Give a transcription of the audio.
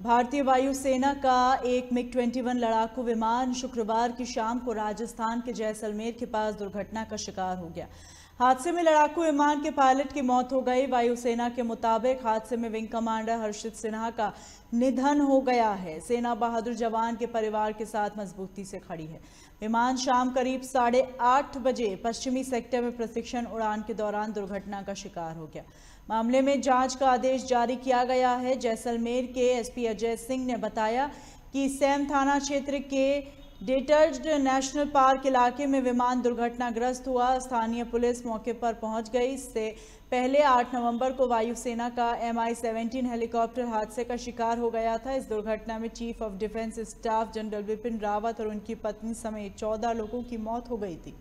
भारतीय वायुसेना का एक मिग 21 लड़ाकू विमान शुक्रवार की शाम को राजस्थान के जैसलमेर के पास दुर्घटना का शिकार हो गया हादसे में लड़ाकू विमान के पायलट की मौत हो गई वायुसेना के मुताबिक हादसे में विंग कमांडर हर्षित सिन्हा का निधन हो गया है सेना बहादुर जवान के परिवार के साथ मजबूती से खड़ी है विमान शाम करीब साढ़े आठ बजे पश्चिमी सेक्टर में प्रशिक्षण उड़ान के दौरान दुर्घटना का शिकार हो गया मामले में जांच का आदेश जारी किया गया है जैसलमेर के एसपी अजय सिंह ने बताया कि सैम थाना क्षेत्र के डेटर्ज नेशनल पार्क इलाके में विमान दुर्घटनाग्रस्त हुआ स्थानीय पुलिस मौके पर पहुंच गई इससे पहले 8 नवंबर को वायुसेना का एम आई सेवेंटीन हेलीकॉप्टर हादसे का शिकार हो गया था इस दुर्घटना में chief of defence staff general Bipin Rawat और उनकी पत्नी समेत 14 लोगों की मौत हो गई थी